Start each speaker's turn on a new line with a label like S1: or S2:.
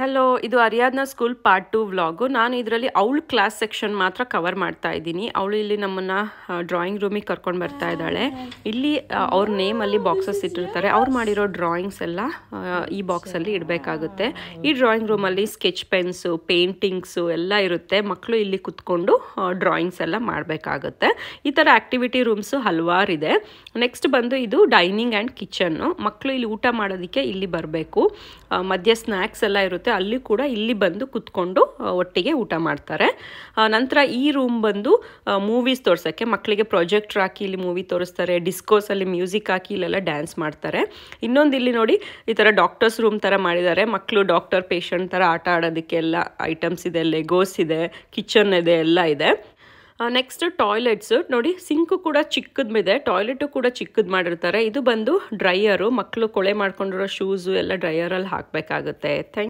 S1: hello ಇದು ಅರಿಯಾದ್ನ school part two vlog ನಾನು ಇದರಲ್ಲಿ ಅವಳು ಕ್ಲಾಸ್ ಸೆಕ್ಷನ್ ಮಾತ್ರ ಕವರ್ ಮಾಡ್ತಾ ಇದ್ದೀನಿ ಅವಳು ಇಲ್ಲಿ ನಮ್ಮನ್ನು ಡ್ರಾಯಿಂಗ್ ರೂಮಿಗೆ ಕರ್ಕೊಂಡು ಬರ್ತಾ ಇದ್ದಾಳೆ ಇಲ್ಲಿ ಅವ್ರ ನೇಮಲ್ಲಿ ಬಾಕ್ಸಸ್ ಇಟ್ಟಿರ್ತಾರೆ ಅವ್ರು ಮಾಡಿರೋ ಡ್ರಾಯಿಂಗ್ಸ್ ಎಲ್ಲ ಈ ಬಾಕ್ಸಲ್ಲಿ ಇಡಬೇಕಾಗುತ್ತೆ ಈ ಡ್ರಾಯಿಂಗ್ ರೂಮಲ್ಲಿ ಸ್ಕೆಚ್ ಪೆನ್ಸು ಪೇಂಟಿಂಗ್ಸು ಎಲ್ಲ ಇರುತ್ತೆ ಮಕ್ಕಳು ಇಲ್ಲಿ ಕುತ್ಕೊಂಡು ಡ್ರಾಯಿಂಗ್ಸ್ ಎಲ್ಲ ಮಾಡಬೇಕಾಗುತ್ತೆ ಈ ಥರ ಆ್ಯಕ್ಟಿವಿಟಿ ರೂಮ್ಸು ಹಲವಾರು ಇದೆ ನೆಕ್ಸ್ಟ್ ಬಂದು ಇದು ಡೈನಿಂಗ್ ಆ್ಯಂಡ್ ಕಿಚನ್ನು ಮಕ್ಕಳು ಇಲ್ಲಿ ಊಟ ಮಾಡೋದಕ್ಕೆ ಇಲ್ಲಿ ಬರಬೇಕು ಮಧ್ಯ ಸ್ನ್ಯಾಕ್ಸ್ ಎಲ್ಲ ಇರುತ್ತೆ ಇರುತ್ತೆ ಅಲ್ಲಿ ಕೂಡ ಇಲ್ಲಿ ಬಂದು ಕುತ್ಕೊಂಡು ಒಟ್ಟಿಗೆ ಊಟ ಮಾಡ್ತಾರೆ ನಂತರ ಈ ರೂಮ್ ಬಂದು ಮೂವೀಸ್ ತೋರ್ಸೋಕ್ಕೆ ಮಕ್ಕಳಿಗೆ ಪ್ರಾಜೆಕ್ಟ್ ಹಾಕಿ ಇಲ್ಲಿ ಮೂವಿ ತೋರಿಸ್ತಾರೆ ಅಲ್ಲಿ ಮ್ಯೂಸಿಕ್ ಹಾಕಿ ಇಲ್ಲೆಲ್ಲ ಡ್ಯಾನ್ಸ್ ಮಾಡ್ತಾರೆ ಇನ್ನೊಂದು ಇಲ್ಲಿ ನೋಡಿ ಈ ಥರ ಡಾಕ್ಟರ್ಸ್ ರೂಮ್ ಥರ ಮಾಡಿದ್ದಾರೆ ಮಕ್ಕಳು ಡಾಕ್ಟರ್ ಪೇಷಂಟ್ ಥರ ಆಟ ಆಡೋದಕ್ಕೆಲ್ಲ ಐಟಮ್ಸ್ ಇದೆ ಲೆಗೋಸ್ ಇದೆ ಕಿಚನ್ ಇದೆ ಎಲ್ಲ ಇದೆ ನೆಕ್ಸ್ಟ್ ಟಾಯ್ಲೆಟ್ಸ್ ನೋಡಿ ಸಿಂಕು ಕೂಡ ಚಿಕ್ಕದ್ಮಿದೆ ಟಾಯ್ಲೆಟ್ ಕೂಡ ಚಿಕ್ಕದು ಮಾಡಿರ್ತಾರೆ ಇದು ಬಂದು ಡ್ರೈಯರ್ ಮಕ್ಕಳು ಕೊಳೆ ಮಾಡ್ಕೊಂಡಿರೋ ಶೂಸು ಎಲ್ಲ ಡ್ರೈಯರಲ್ಲಿ ಹಾಕಬೇಕಾಗುತ್ತೆ ಥ್ಯಾಂಕ್